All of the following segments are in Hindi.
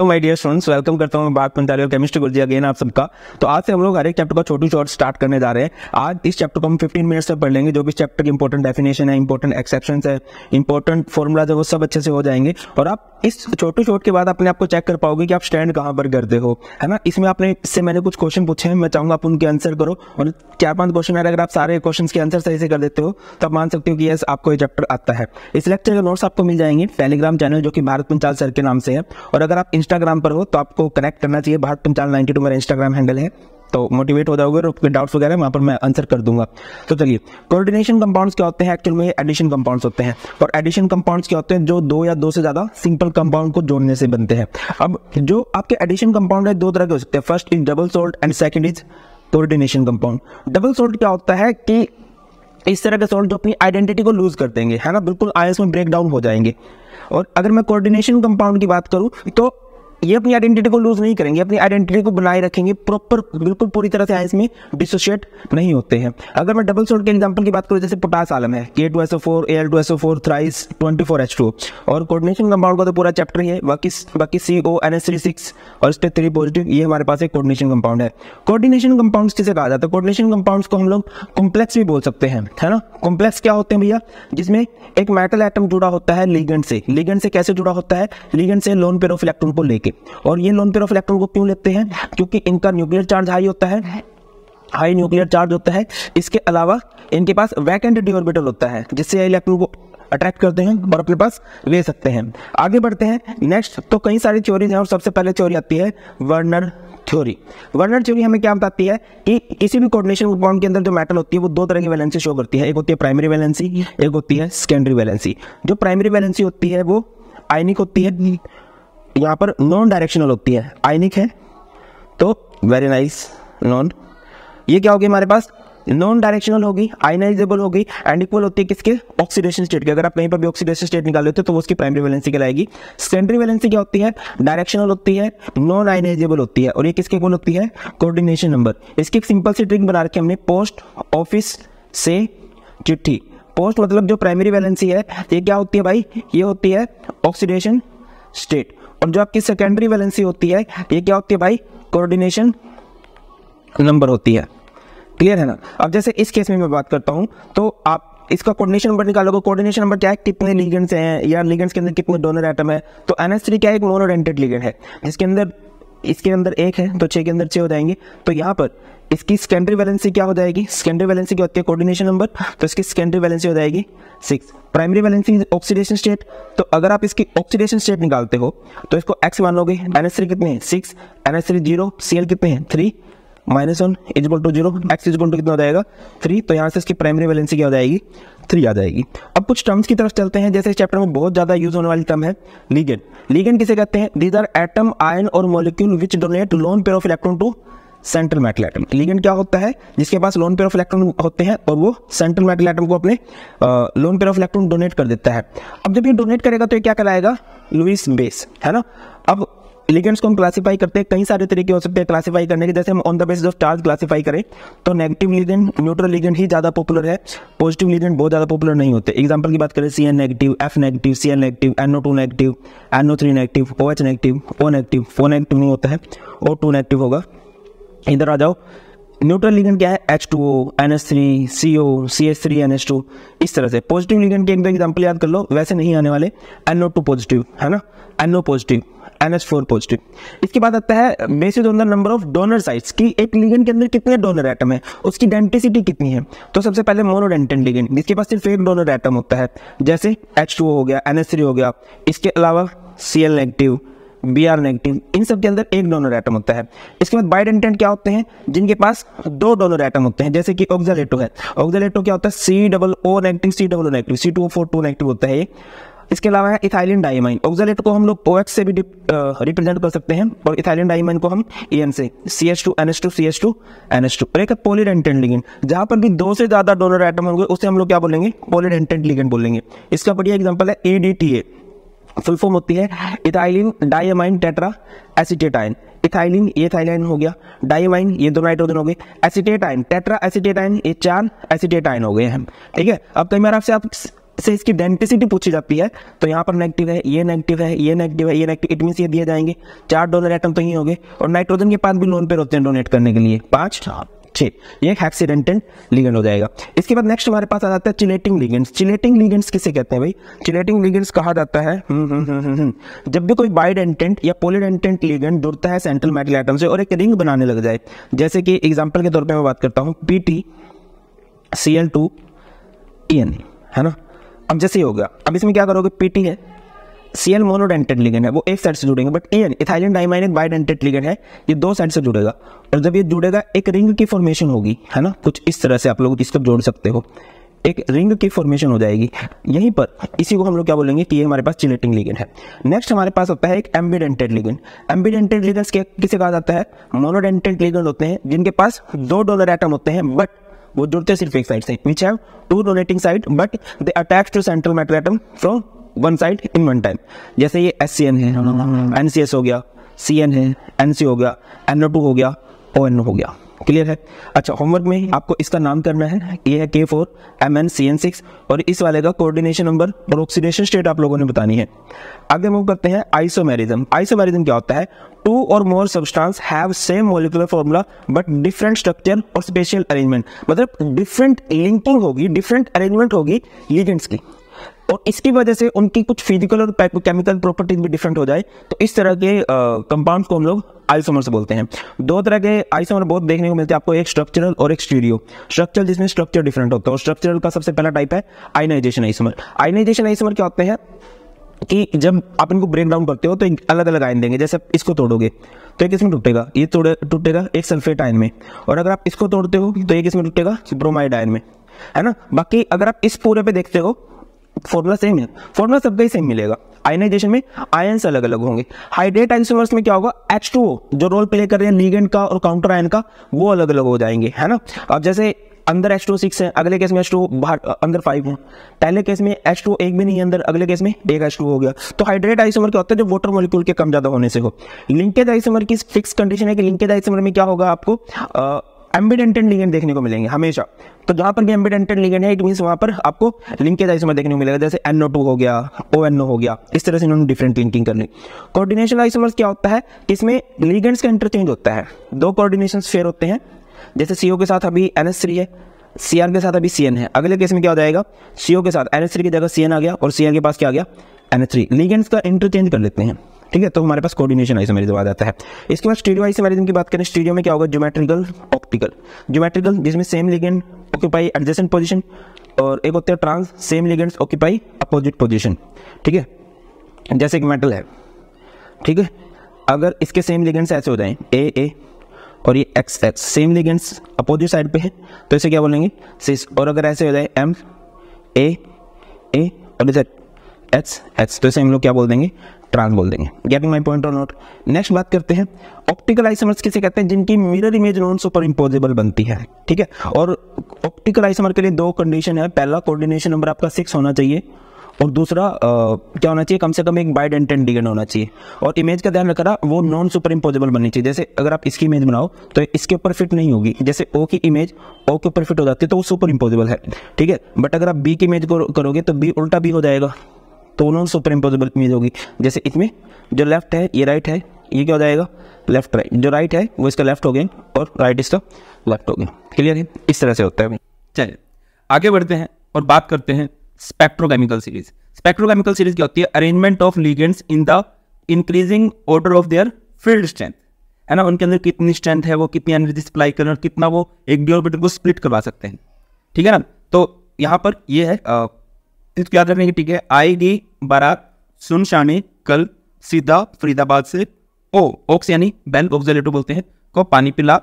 तो माय डियर स्टूडेंट्स वेलकम करता हूँ बात पंताली और केमिस्ट्री गुरुजी अगेन आप सबका तो आज से हम लोग हर एक चैप्टर का छोटू शॉर्ट स्टार्ट करने जा रहे हैं आज इस चैप्टर को हम 15 मिनट्स से पढ़ लेंगे जो भी चैप्टर की इंपॉर्टेंट डेफिनेशन है इंपॉर्टेंट एक्सेप्शन है इंपॉर्टेंट फॉर्मूलाज है वो सब अच्छे से हो जाएंगे और आप इस छोटू शॉर्ट के बाद अपने आपको चेक कर पाओगे कि आप स्टैंड कहाँ पर करते हो है ना इसमें आपने इससे मैंने कुछ क्वेश्चन पूछे हैं मैं चाहूँगा आप उनके आंसर करो और चार पांच क्वेश्चन है अगर आप सारे क्वेश्चन के आंसर सही से कर देते हो तो मान सकते हो कि यस आपको ये चैप्टर आता है इस लेक्चर के नोट्स आपको मिल जाएंगे टेलीग्राम चैनल जो कि भारत पंचाल सर के नाम से है और अगर आप इंस्टाग्राम पर हो तो आपको कनेक्ट करना चाहिए भारत पंचाल नाइन्टी टू मेरा इंस्टाग्राम हैंडल है तो मोटिवेट हो जाओगे और डाउट्स वगैरह वहाँ पर मैं आंसर कर दूंगा तो चलिए कोऑर्डिनेशन कंपाउंड्स क्या होते हैं एक्चुअल में एडिशन कंपाउंड्स होते हैं और एडिशन कंपाउंड्स क्या होते हैं जो दो या दो से ज़्यादा सिंपल कंपाउंड को जोड़ने से बनते हैं अब जो आपके एडिशन कंपाउंड है दो तरह के हो सकते हैं first is double salt and second is coordination compound double salt क्या होता है कि इस तरह के सोल्ट जो अपनी आइडेंटिटी को लूज कर देंगे है ना बिल्कुल आयस में ब्रेक डाउन हो जाएंगे और अगर मैं कोऑर्डिनेशन कंपाउंड की बात करूँ तो ये अपनी आइडेंटिटी को लूज नहीं करेंगे अपनी आइडेंटिटी को बनाए रखेंगे प्रॉपर बिल्कुल पूरी तरह से इसमें डिसोशिएट नहीं होते हैं अगर मैं डबल सोल्ट के एग्जाम्पल की बात करूँ जैसे पोटास आलम है K two S O four A L two S O four thrice twenty four H two और कोऑर्डिनेशन कंपाउंड का तो पूरा चैप्टर ही है बाकी बाकी C O N S three six और स्टेट थ्री पॉजिटिव ये हमारे पास एक कोऑर्डिनेशन कंपाउंड है कोऑर्डिनेशन कंपाउंड्स किसे कहा जाता है कोऑर्डिनेशन कंपाउंड्स को हम लोग कॉम्प्लेक्स भी बोल सकते हैं है ना कॉम्प्लेक्स क्या होते हैं भैया जिसमें एक मेटल एटम जुड़ा होता है लीगेंड से लीगेंड से कैसे जुड़ा होता है लीगेंड से लोन पेयर ऑफ इलेक्ट्रॉन को लेकर के और ये लोन पेयर ऑफ इलेक्ट्रॉन को क्यों लेते हैं क्योंकि इनका न्यूक्लियर चार्ज हाई होता है हाई न्यूक्लियर चार्ज होता है इसके अलावा इनके पास वैकेंट डी ऑर्बिटल होता है जिससे इलेक्ट्रॉन को अट्रैक्ट करते हैं और अपने पास ले सकते हैं आगे बढ़ते हैं नेक्स्ट तो कई सारी थ्योरीज हैं और सबसे पहले थ्योरी आती है वर्नर थ्योरी वर्नर थ्योरी हमें क्या बताती है कि किसी भी कोऑर्डिनेशन बॉन्ड के अंदर जो मेटल होती है वो दो तरह की वैलेंसी शो करती है एक होती है प्राइमरी वैलेंसी एक होती है सेकेंडरी वैलेंसी जो प्राइमरी वैलेंसी होती है वो आयनिक होती है यहाँ पर नॉन डायरेक्शनल होती है आयनिक है तो वेरी नाइस नॉन ये क्या होगी हमारे पास नॉन डायरेक्शनल होगी आइनाइजेबल होगी एंड इक्वल होती है किसके ऑक्सीडेशन स्टेट के अगर आप कहीं पर भी ऑक्सीडेशन स्टेट निकाल लेते हो तो वो उसकी प्राइमरी वैलेंसी कहलाएगी सेकेंडरी वैलेंसी क्या होती है डायरेक्शनल होती है नॉन आइनाइजेबल होती है और ये किसके इक्वल होती है कोऑर्डिनेशन नंबर इसकी एक सिंपल सी ट्रिक बना रखी हमने पोस्ट ऑफिस से चिट्ठी पोस्ट मतलब जो प्राइमरी वैलेंसी है ये क्या होती है भाई ये होती है ऑक्सीडेशन स्टेट और जो आपकी सेकेंडरी वैलेंसी होती है ये क्या होती है भाई कोऑर्डिनेशन नंबर होती है क्लियर है ना अब जैसे इस केस में मैं बात करता हूँ तो आप इसका कोऑर्डिनेशन नंबर निकालोगे कोऑर्डिनेशन नंबर क्या है कितने लिगेंड्स हैं या लिगेंड्स के अंदर कितने डोनर आइटम है तो एन क्या है एक मोनोडेंटेड लिगेंड है जिसके अंदर इसके अंदर एक है तो छः के अंदर छः हो जाएंगे तो यहाँ पर इसकी सेकेंडरी वैलेंसी क्या हो जाएगी सेकेंडरी वैलेंसी क्या होती है कोऑर्डिनेशन नंबर तो इसकी सेकेंडरी वैलेंसी हो जाएगी six primary valency oxidation state तो अगर आप इसकी ऑक्सीडेशन स्टेट निकालते हो तो इसको एक्स मान लोगे एन कितने हैं सिक्स एन जीरो सी कितने हैं three minus one is equal to zero X is equal to कितना हो जाएगा थ्री तो यहाँ से इसकी प्राइमरी वैलेंसी क्या हो जाएगी थ्री आ जाएगी अब कुछ टर्म्स की तरफ चलते हैं जैसे इस चैप्टर में बहुत ज़्यादा यूज होने वाली टर्म है लीगेंड लीगेंड किसे कहते हैं दीज आर एटम आयन और molecule which donate lone pair of electron to central metal atom ligand क्या होता है जिसके पास लोन पेयर ऑफ इलेक्ट्रॉन होते हैं और वो सेंट्रल मेटल एटम को अपने lone pair of electron donate कर देता है अब जब ये डोनेट करेगा तो ये क्या कहलाएगा लुइस बेस है ना अब एलिगेंट्स को हम क्लासीफाई करते हैं कई सारे तरीके हो सकते हैं क्लासीफाई करने के जैसे हम on the basis of charge classify करें तो नेगेटिव लीगेंट न्यूट्रल लीगेंट ही ज़्यादा पॉपुलर है पॉजिटिव लीगेंट बहुत ज़्यादा पॉपुलर नहीं होते एग्जाम्पल की बात करें C N negative F negative C N negative N O two negative N O three negative O H negative O negative O negative नहीं होता है ओ टू नेगेटिव होगा इधर आ जाओ न्यूट्रल लिगेंड क्या है H two O N S three C O C S three N S two इस तरह से पॉजिटिव लिगेंड के एक दो एग्जाम्पल याद कर लो वैसे नहीं आने वाले एन ओ टू पॉजिटिव है ना N O positive N H four positive इसके बाद आता है basis on the number of donor sites की एक लिगेंड के अंदर कितने डोनर आइटम है उसकी डेंटिसिटी कितनी है तो सबसे पहले मोनोडेंटन लिगेंड जिसके पास सिर्फ एक डोनर आइटम होता है जैसे एच टू हो गया एन एच थ्री हो गया इसके अलावा C L negative B R negative इन सब के अंदर एक डोनर आइटम होता है इसके बाद बाइडेंटेंट क्या होते हैं जिनके पास दो डोनर आइटम होते हैं जैसे कि ऑक्जालेटो है ऑक्जालेटो क्या होता है C double O negative C double O negative C two four two negative होता है इसके अलावा है इथाइलिन डाइमाइन ऑक्सलेट को हम लोग ओ से भी रिप्रेजेंट कर सकते हैं और इथाइलिन डाइमाइन को हम ई e से C H two N H two C H two N H two और एक पोलिडेंटेंट लिगेंट जहाँ पर भी दो से ज़्यादा डोनर आइटम होंगे उसे हम लोग क्या बोलेंगे पोलिडेंटेंट लिगेंट बोलेंगे इसका बढ़िया एग्जाम्पल है E D T A full form होती है ethylene diamine tetra acetate ethylene ये थाइलाइन हो गया डाइमाइन ये दो नाइट्रोजन हो गए एसिटेटाइन टेट्रा एसिटेटाइन ये चार एसिटेटाइन हो गए हैं ठीक है अब कई बार आपसे आप से इसकी डेंटिसिटी पूछी जाती है तो यहाँ पर नेगेटिव है ये नेगेटिव है ये नेगेटिव है ये नेगेटिव इटमीस ये दिए जाएंगे चार डॉलर आइटम तो ही हो गए और नाइट्रोजन के पास भी लोन पे होते हैं डोनेट करने के लिए पाँच छः ये हैक्सीडेंटल लिगेंड हो जाएगा इसके बाद नेक्स्ट हमारे पास आ जाता है चिलेटिंग लिगेंड्स चिलेटिंग लिगेंड्स किसे कहते हैं भाई चिलेटिंग लिगेंड्स कहा जाता है हम्म, हम्म, हम्म, जब भी कोई बाइडेंटेंट या पोलिडेंटेंट लिगेंड जुड़ता है सेंट्रल मेटल आइटम से और एक रिंग बनाने लग जाए जैसे कि एग्जाम्पल के तौर पर मैं बात करता हूँ P T C L two E N है ना अब जैसे हो गया अब इसमें क्या करोगे पीटी है सी एल मोनोडेंटेड लिगन है वो एक साइड से जुड़ेंगे बट एन इथाइलिन डाइमाइन एक बाइडेंटेड लिगन है ये दो साइड से जुड़ेगा और जब ये जुड़ेगा एक रिंग की फॉर्मेशन होगी है ना कुछ इस तरह से आप लोग इसको जोड़ सकते हो एक रिंग की फॉर्मेशन हो जाएगी यहीं पर इसी को हम लोग क्या बोलेंगे कि ये हमारे पास चिलेटिंग लिगन है नेक्स्ट हमारे पास होता है एक एम्बीडेंटेड लिगन एम्बीडेंटेड लिगन किसे कहा जाता है मोनोडेंटेड लिगन होते हैं जिनके पास दो डॉलर आइटम होते हैं बट वो जुड़ते सिर्फ एक साइड से which have two donating side but they attach to central metal atom from one side in one time जैसे ये एस सी एन है एन सी एस हो गया सी एन है एन सी हो गया एन ओ टू हो गया ओ एन ओ हो गया क्लियर है अच्छा होमवर्क में आपको इसका नाम करना है ये है के four M N C N six और इस वाले का कोऑर्डिनेशन नंबर और ऑक्सीडेशन स्टेट आप लोगों ने बतानी है आगे मूव करते हैं आइसोमेरिज्म आइसोमेरिज्म क्या होता है टू और more substance have same molecular formula but different structure और स्पेशल अरेंजमेंट मतलब डिफरेंट लिंकिंग होगी डिफरेंट अरेंजमेंट होगी लिगेंट्स की और इसकी वजह से उनकी कुछ फिजिकल और केमिकल प्रॉपर्टीज भी डिफरेंट हो जाए तो इस तरह के कंपाउंड को हम लोग आइसोमर्स बोलते हैं दो तरह के आइसोमर बहुत देखने को मिलते हैं आपको एक स्ट्रक्चरल और एक स्टीरियो स्ट्रक्चरल जिसमें स्ट्रक्चर डिफरेंट होता है और स्ट्रक्चरल का सबसे पहला टाइप है आइनाइजेशन आइसोमर आइनाइजेशन आइसोमर क्या होते हैं कि जब आप इनको ब्रेक डाउन करते हो तो अलग अलग आयन देंगे जैसे इसको तोड़ोगे तो एक इसमें टूटेगा ये तोड़े टूटेगा एक सल्फेट आयन में और अगर आप इसको तोड़ते हो तो एक इसमें टूटेगा ब्रोमाइड आयन में है ना बाकी अगर आप इस पूरे पे देखते हो फॉर्मूला सेम है फॉर्मूला सबका ही सेम मिलेगा आयनाइजेशन में आयंस अलग अलग होंगे हाइड्रेट आइसोमर्स में क्या होगा एच टू ओ जो रोल प्ले कर रहे हैं लीगेंड का और काउंटर आयन का वो अलग अलग हो जाएंगे है ना अब जैसे अंदर एच टू सिक्स है अगले केस में एच टू अंदर फाइव है पहले केस में एच टू एक भी नहीं है अंदर अगले केस में एक एच टू हो गया तो हाइड्रेट आइसोमर क्या होता है जो वाटर मॉलिक्यूल के कम ज़्यादा होने से हो लिंकेज आइसोमर की फिक्स कंडीशन है कि लिंकेज आइसोमर में क्या होगा आपको एम्बिडेंटेड लिगेंड देखने को मिलेंगे हमेशा तो जहाँ पर भी एम्बेडेंटेड लिगेंड है इट मीन वहाँ पर आपको लिंकेज आइसोमर देखने को मिलेगा जैसे एनओ टू हो गया ओ एनओ हो गया इस तरह से इन्होंने डिफरेंट लिंकिंग कर ली कोऑर्डिनेशन आइसोमर्स क्या होता है कि इसमें लिगेंड्स का इंटरचेंज होता है दो कोऑर्डिनेशन फेयर होते हैं जैसे सीओ के साथ अभी एन है सी के साथ अभी सी है अगले केस में क्या हो जाएगा सीओ के साथ एन की जगह सी आ गया और सी के पास क्या आ गया एन थ्री लिगेंड्स का इंटरचेंज कर लेते हैं ठीक है तो हमारे पास कोऑर्डिनेशन आइसोमेरिज्म आ आता है इसके बाद स्टीरियो आइसोमेरिज्म की बात करें स्टीरियो में क्या होगा ज्योमेट्रिकल ऑप्टिकल ज्योमेट्रिकल जिसमें same ligand occupy adjacent position और एक होता है trans same ligands occupy opposite position ठीक है जैसे एक मेटल है ठीक है अगर इसके सेम लिगेंड्स ऐसे हो जाए ए ए और ये X X same ligands opposite side पे है तो इसे क्या बोलेंगे सिस और अगर ऐसे हो जाए एम ए ए और इधर एक्स एक्स तो इसे हम लोग क्या बोल देंगे ट्रांस बोल देंगे getting my point or not next बात करते हैं ऑप्टिकल आइसमर्स किसे कहते हैं जिनकी mirror image non superimposable बनती है ठीक है और ऑप्टिकल आइसमर के लिए दो कंडीशन है पहला कोऑर्डिनेशन नंबर आपका सिक्स होना चाहिए और दूसरा आ, क्या होना चाहिए कम से कम एक बाइड एंड टेन डिगेंड होना चाहिए और इमेज का ध्यान रहा वो नॉन सुपर इम्पोजेबल बननी चाहिए जैसे अगर आप इसकी इमेज बनाओ तो इसके ऊपर फिट नहीं होगी जैसे ओ की इमेज ओ के ऊपर फिट हो जाती है तो वो सुपर इम्पोजेबल है ठीक है बट अगर आप बी की इमेज करोगे तो बी उल्टा बी हो जाएगा तो उन्होंने सुपर इम्पोजिबल इमेज होगी जैसे इसमें जो लेफ्ट है ये राइट है ये क्या हो जाएगा लेफ्ट राइट जो राइट है वो इसका लेफ्ट हो गया और राइट इसका लेफ्ट हो गया क्लियर है इस तरह से होता है चलिए आगे बढ़ते हैं और बात करते हैं स्पेक्ट्रोकेमिकल सीरीज स्पेक्ट्रोकेमिकल सीरीज क्या होती है arrangement of ligands in the increasing order of their field strength है ना उनके अंदर कितनी स्ट्रेंथ है वो कितनी एनर्जी सप्लाई करें और कितना वो एक डी डिओरबिटर को स्प्लिट करवा सकते हैं ठीक है ना तो यहाँ पर ये है इसको याद रखने की ठीक है आई डी बारात सुन कल सीधा फरीदाबाद से ओ ओक्स यानी बैल ऑब्जर्वेटो बोलते हैं को पानी पिला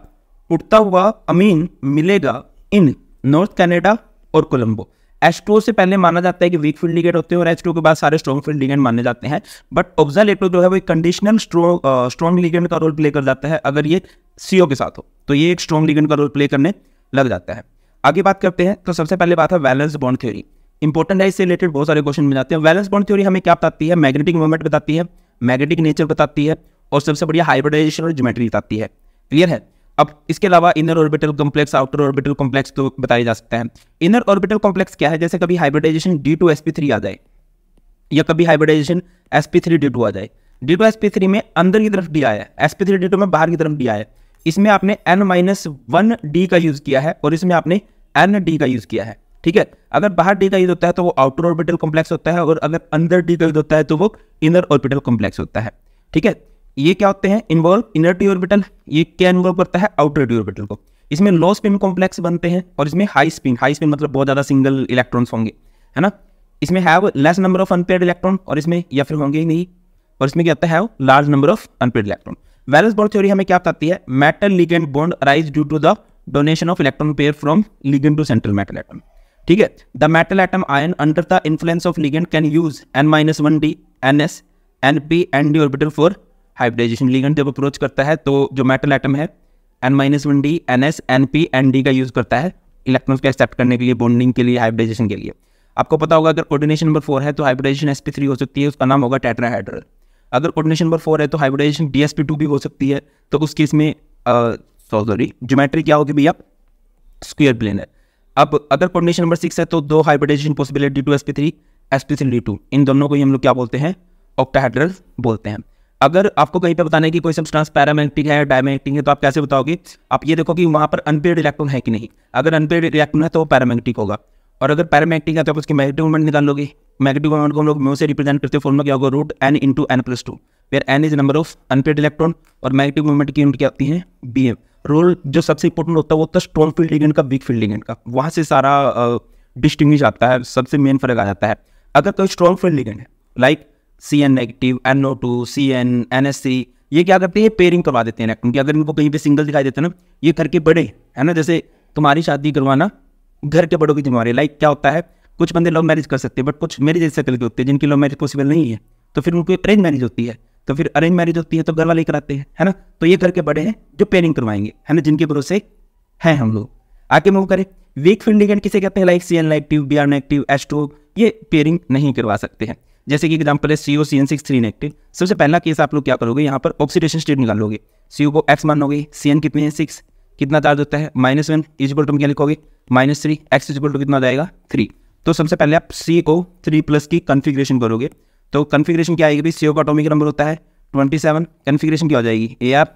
उठता हुआ अमीन मिलेगा इन नॉर्थ कनाडा और कोलंबो एच टू से पहले माना जाता है कि वीक फील्ड लिगेट होते हैं और एच टू के बाद सारे स्ट्रॉन्ग फील्ड लिगेट माने जाते हैं बट ऑब्जालेटो जो है वो एक कंडीशनल स्ट्रॉन्ग लिगेंट का रोल प्ले कर जाता है अगर ये सीओ के साथ हो तो ये एक स्ट्रॉन्ग लिगेंट का रोल प्ले करने लग जाता है आगे बात करते हैं तो सबसे पहले बात है बैलेंस बॉन्ड थ्योरी इंपॉर्टेंट है इससे रिलेटेड बहुत सारे क्वेश्चन मिल जाते हैं वैलेंस बॉन्ड थ्योरी हमें क्या बताती है मैग्नेटिक मूवमेंट बताती है मैग्नेटिक नेचर बताती है और सबसे बढ़िया हाइब्रिडाइजेशन और ज्योमेट्री बताती है क्लियर है अब इसके अलावा inner orbital complex outer orbital complex तो बताया जा सकता है इनर ऑर्बिटल कॉम्प्लेक्स क्या है जैसे कभी hybridization D two S P three आ जाए या कभी hybridization S P three D two आ जाए D two S P three में अंदर की तरफ डी आया है S P three D two में बाहर की तरफ डी आया है इसमें आपने एन माइनस वन डी का यूज़ किया है और इसमें आपने एन डी का यूज़ किया है ठीक है अगर बाहर डी का यूज होता है तो वो आउटर ऑर्बिटल कॉम्प्लेक्स होता है और अगर अंदर डी का यूज होता है तो वो इनर ऑर्बिटल कॉम्प्लेक्स होता है ठीक है ये क्या होते हैं इन्वॉल्व इनर डी ऑर्बिटल ये क्या इन्वॉल्व करता है आउटर डी ऑर्बिटल को इसमें लो स्पिन कॉम्प्लेक्स बनते हैं और इसमें हाई स्पिन हाई स्पिन मतलब बहुत ज़्यादा सिंगल इलेक्ट्रॉन्स होंगे है ना इसमें have less number of unpaired electron और इसमें या फिर होंगे ही नहीं और इसमें क्या होता है large number of unpaired electron valence bond theory हमें क्या बताती है metal ligand bond arise due to the donation of electron pair from ligand to central metal electron ठीक है the metal atom ion under the influence of ligand can use N minus one D N S N P N D orbital for hybridization ligand जब अप्रोच करता है तो जो मेटल एटम है N minus one D N S N P N D का यूज करता है इलेक्ट्रॉन्स को एक्सेप्ट करने के लिए बॉन्डिंग के लिए हाइब्रिडाइजेशन के लिए आपको पता होगा अगर कोऑर्डिनेशन नंबर फोर है तो हाइब्रिडाइजेशन एस पी थ्री हो सकती है उसका नाम होगा टेट्राहाइड्रल अगर कोऑर्डिनेशन नंबर फोर है तो hybridization D S P two भी हो सकती है तो उस केस में सॉरी ज्योमेट्री क्या होगी भैया स्क्वेयर प्लेन है अब अगर कॉम्बिनेशन नंबर सिक्स है तो दो hybridization possibility two S P three S P three D two इन दोनों को ही हम लोग क्या बोलते हैं ऑक्टाहाइड्रल बोलते हैं अगर आपको कहीं पे बताने की कोई सब्सटेंस पैरामैग्नेटिक है डायमैग्नेटिक है तो आप कैसे बताओगे आप ये देखो कि वहाँ पर अनपेड इलेक्ट्रॉन है कि नहीं अगर अनपेड इलेक्ट्रॉन है तो वो पैरामैग्नेटिक होगा और अगर पैरामैग्नेटिक है तो आप उसके मैग्नेटिक मोमेंट निकाल लोगे मैग्नेटिक मोमेंट को हम लोग म्यू से रिप्रेजेंट करते हैं फॉर्मूला क्या होगा root N into N plus two where N is number of unpaired electron और मैग्नेटिक मोमेंट की यूनिट क्या होती है बी एम रोल जो सबसे इंपॉर्टेंट होता है वो होता है स्ट्रॉन्ग फील्ड एजेंट का वीक फील्ड एजेंट का वहाँ से सारा डिस्टिंग्विश आता है सबसे मेन फर्क आ जाता है अगर कोई स्ट्रॉन्ग फील्ड एजेंट है like C N negative N O two C N N S C ये क्या करते हैं पेयरिंग करवा देते हैं क्योंकि अगर इनको कहीं पर सिंगल दिखाई देता है ना ये घर के बड़े है ना जैसे तुम्हारी शादी करवाना घर के बड़ों की जिम्मेवारी लाइक क्या होता है कुछ बंदे लव मैरिज कर सकते हैं बट कुछ मेरे जैसे कल के होते हैं जिनकी लव मैरिज पॉसिबल नहीं है तो फिर उनको अरेंज मैरिज होती है तो फिर अरेंज मैरिज होती है तो घर वाले कराते हैं है ना तो ये करके बड़े हैं जो पेयरिंग करवाएंगे है ना जिनके भरोसे हैं हम लोग आगे मूव करें वीक फील्ड लिगेंड किसे कहते हैं like C N negative B R negative S two ये पेयरिंग नहीं करवा सकते हैं जैसे कि एग्जाम्पल है C O C N six three negative सबसे पहला केस आप लोग क्या करोगे यहाँ पर ऑक्सीडेशन स्टेट निकालोगे सी ओ को एक्स मानोगे सी एन कितने हैं सिक्स कितना चार्ज होता है माइनस वन इजिबल टू क्या लिखोगे minus three X is equal to कितना जाएगा थ्री तो सबसे पहले आप सी को थ्री प्लस की कन्फिग्रेशन करोगे तो कन्फिग्रेशन क्या आएगी भाई सीओ का अटोमिक नंबर होता है ट्वेंटी सेवन कन्फिग्रेशन क्या हो जाएगी A R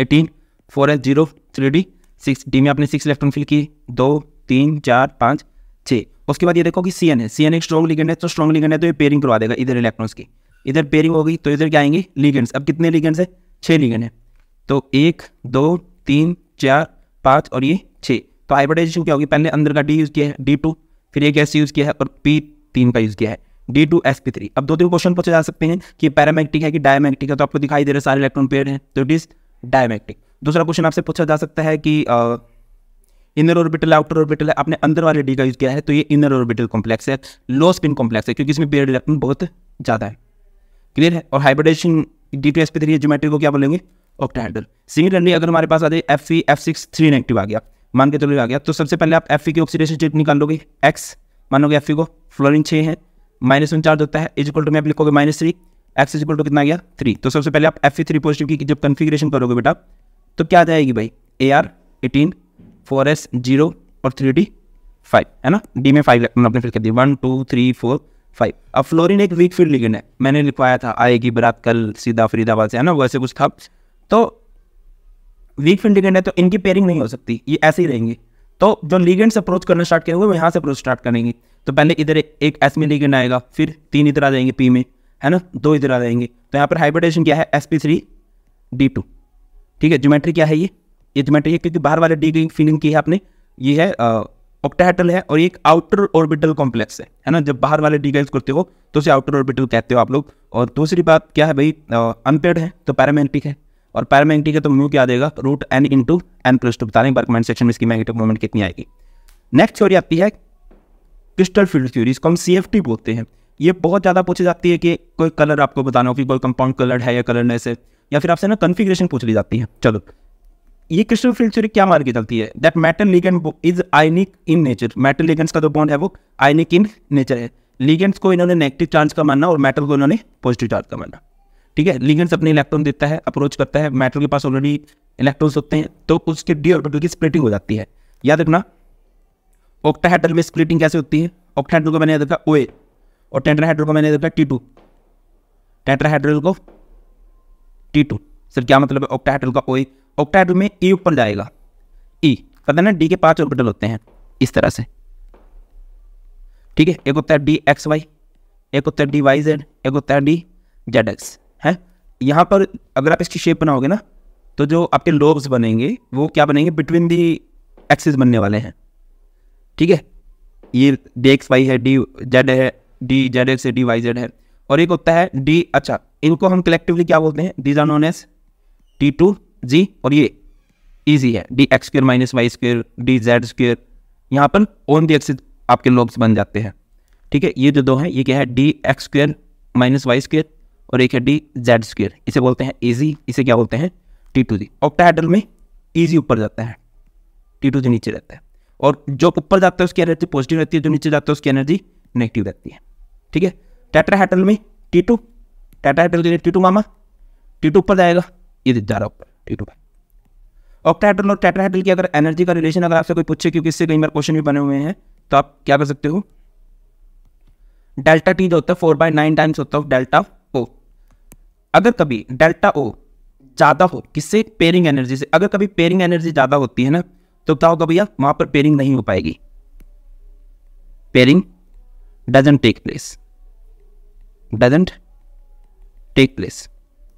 eighteen four S zero three D six D में आपने सिक्स इलेक्ट्रॉन फिल किए दो तीन चार पाँच छः उसके बाद ये देखो कि सी एन है सी एन एक स्ट्रॉन्ग लीगेंड है तो स्ट्रॉन्ग लीगेंड है तो ये पेयरिंग करवा देगा इधर इलेक्ट्रॉन्स की इधर पेयरिंग होगी तो इधर क्या आएंगे लीगेंड्स अब कितने लीगेंड्स है छः लीगेंड है तो एक दो तीन चार पाँच और ये छः तो हाइब्रिडाइजेशन क्या होगी पहले अंदर का डी यूज़ किया है डी टू फिर एक एस यूज़ किया है और पी तीन का यूज़ किया है D two S P three अब दो तीन क्वेश्चन पूछे जा सकते हैं कि पैरामैग्नेटिक है कि डायमैग्नेटिक है तो आपको दिखाई दे रहे सारे इलेक्ट्रॉन पेयर हैं तो इट इज डायमैग्नेटिक दूसरा क्वेश्चन आपसे पूछा जा सकता है कि इनर ऑर्बिटल आउटर ऑर्बिटल है आपने अंदर वाले डी का यूज किया है तो ये इनर ऑर्बिटल कॉम्प्लेक्स है लो स्पिन कॉम्प्लेक्स है क्योंकि इसमें पेयर इलेक्ट्रॉन बहुत ज़्यादा है क्लियर है और hybridization D two S P three geometry को क्या बोलेंगे ऑक्टाहेड्रल सिमिलरली अगर हमारे पास आ जाए F E F six three negative आ गया मान के चलो आ गया तो सबसे पहले आप एफ ई की ऑक्सीडेशन स्टेट निकाल लोगे एक्स मान लोगे एफ ई को फ्लोरिन छः है माइनस वन चार्ज होता है इज इक्वल टू में आप लिखोगे minus three X is equal to कितना गया थ्री तो सबसे पहले आप एफ ई थ्री पॉजिटिव की जब कन्फिग्रेशन करोगे बेटा तो क्या आ जाएगी भाई A R eighteen four S zero और थ्री डी फाइव है ना डी में फाइव आपने फिर कर दिया one two three four five अब फ्लोरिन एक वीक फील्ड लिगेंड है मैंने लिखवाया था आएगी बरात कल सीधा फरीदाबाद से है ना वैसे कुछ था तो वीक फील्ड लिगेंड है तो इनकी पेयरिंग नहीं हो सकती ये ऐसे ही रहेंगे तो जो लीगेंड्स अप्रोच करना स्टार्ट करेंगे हुए वो यहाँ से अप्रोच स्टार्ट करेंगे तो पहले इधर एक एस में लिगेंड आएगा फिर तीन इधर आ जाएंगे पी में है ना दो इधर आ जाएंगे तो यहाँ पर हाइब्रिडेशन क्या है S P three D two ठीक है ज्योमेट्री क्या है ये ये ज्योमेट्री है क्योंकि बाहर वाले डी फीलिंग की है आपने ये है ऑक्टाहेटल है और ये एक आउटर ऑर्बिटल कॉम्प्लेक्स है है ना जब बाहर वाले डिटेल्स करते हो तो उसे आउटर ऑर्बिटल कहते हो आप लोग और दूसरी बात क्या है भाई अनपेड है तो पैरामैग्नेटिक है और पैरामैग्नेटिक है तो म्यू क्या देगा root N into N plus two बता देंगे कमेंट सेक्शन में इसकी मैग्नेटिक मूवमेंट कितनी आएगी नेक्स्ट थ्योरी आती है क्रिस्टल फील्ड थ्योरी इसको हम सी बोलते हैं ये बहुत ज़्यादा पूछी जाती है कि कोई कलर आपको बताना हो कि कोई कंपाउंड कलर है या कलरलेस है या फिर आपसे ना कन्फिग्रेशन पूछ ली जाती है चलो ये क्रिस्टल फील्ड थ्योरी क्या मार के चलती है that metal ligand is ionic in nature metal ligands का जो बॉन्ड है वो आइनिक इन नेचर है लिगेंड्स को इन्होंने नेगेटिव चार्ज का मानना और मेटल को इन्होंने पॉजिटिव चार्ज का मानना ठीक है लीगेंस अपने इलेक्ट्रॉन देता है अप्रोच करता है मेटल के पास ऑलरेडी इलेक्ट्रॉन्स होते हैं तो उसके डी ऑर्बिटल की स्प्लिटिंग हो जाती है याद रखना ऑक्टाहेड्रल में स्प्लिटिंग कैसे होती है ऑक्टाहेड्रल को मैंने देखा ओ ए और टेंट्राहेड्रल को मैंने देखा टी टू टेंट्राहेड्रल को टी टू सर क्या मतलब है ऑक्टाहेड्रल का ओ ए ऑक्टाहेड्रल में ई e ऊपर जाएगा ई e, पता ना डी के पांच ऑर्बिटल होते हैं इस तरह से ठीक है एक होता है डी एक्स वाई एक होता है डी वाई जेड एक होता है डी जेड एक्स है यहाँ पर अगर आप इसकी शेप बनाओगे ना तो जो आपके लोब्स बनेंगे वो क्या बनेंगे बिटवीन दी एक्सिस बनने वाले हैं ठीक है ये डी एक्स वाई है डी जेड है डी जेड एक्स है डी वाई जेड है और एक होता है डी अच्छा इनको हम कलेक्टिवली क्या बोलते हैं d r known as d two G और ये ईजी है D x square minus Y square d z square यहाँ पर ओन दी एक्सिस आपके लोग्स बन जाते हैं ठीक है ये जो दो हैं ये क्या है D x square minus Y square और एक है डी जेड स्क्र इसे बोलते हैं ईजी इसे क्या बोलते हैं टी टू जी ऑक्टाइडल में ईजी ऊपर जाता है टी टू जी नीचे रहता है और जो ऊपर जाता है उसकी एनर्जी पॉजिटिव रहती है जो नीचे जाता है उसकी एनर्जी नेगेटिव रहती है ठीक है टेट्राहेटल में T two tetrahedral T two मामा टी टू ऊपर जाएगा ये जा रहा ऊपर टी टू ऑक्टाहेटल और टेट्राहेटल की अगर एनर्जी का रिलेशन अगर आपसे कोई पूछे क्योंकि इससे कई बार क्वेश्चन भी बने हुए हैं तो आप क्या कर सकते हो डेल्टा टी जो होता है फोर बाय नाइन टाइम्स होता है डेल्टा ओ अगर कभी डेल्टा ओ ज़्यादा हो किससे पेयरिंग एनर्जी से अगर कभी पेयरिंग एनर्जी ज़्यादा होती है ना तो क्या होगा तो भैया वहां पर पेयरिंग नहीं हो पाएगी pairing doesn't take place doesn't take place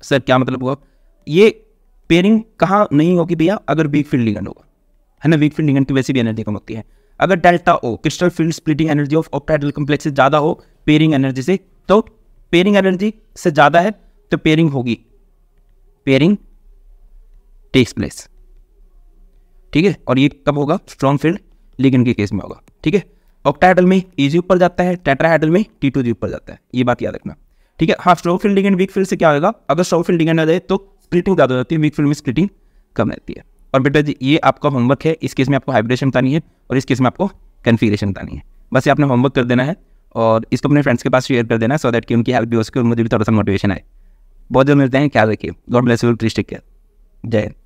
sir क्या मतलब हुआ ये पेयरिंग कहाँ नहीं होगी भैया अगर वीक फील्ड लिगेंड होगा है ना वीक फील्ड लिगेंड की वैसे भी एनर्जी कम होती है अगर delta O crystal field splitting energy of octahedral complex ज़्यादा हो पेयरिंग एनर्जी से तो पेयरिंग एनर्जी से ज़्यादा है तो पेयरिंग होगी पेयरिंग टेक्स प्लेस ठीक है और ये कब होगा स्ट्रॉन्ग फील्ड लिगन के केस में होगा ठीक है ऑक्टाइडल में ईजी ऊपर जाता है टेट्राहेडल में टी टू जी ऊपर जाता है ये बात याद रखना ठीक है हाँ strong field ligand weak field से क्या होगा अगर स्ट्रॉन्ग फील्ड लिगेंड आ जाए तो स्प्लिटिंग ज़्यादा हो जाती है वीक फील्ड में स्प्लिटिंग कम रहती है और बेटा जी ये आपका होमवर्क है इस केस में आपको हाइब्रिडेशन बतानी है और इस केस में आपको कन्फिग्रेशन बतानी है बस ये आपने होमवर्क कर देना है और इसको अपने फ्रेंड्स के पास शेयर कर देना सो दैट कि उनकी हेल्प भी हो सके और मुझे भी थोड़ा सा मोटिवेशन आए बहुत जल्द मिलते हैं ख्याल रखिए God bless you please take care जय हिंद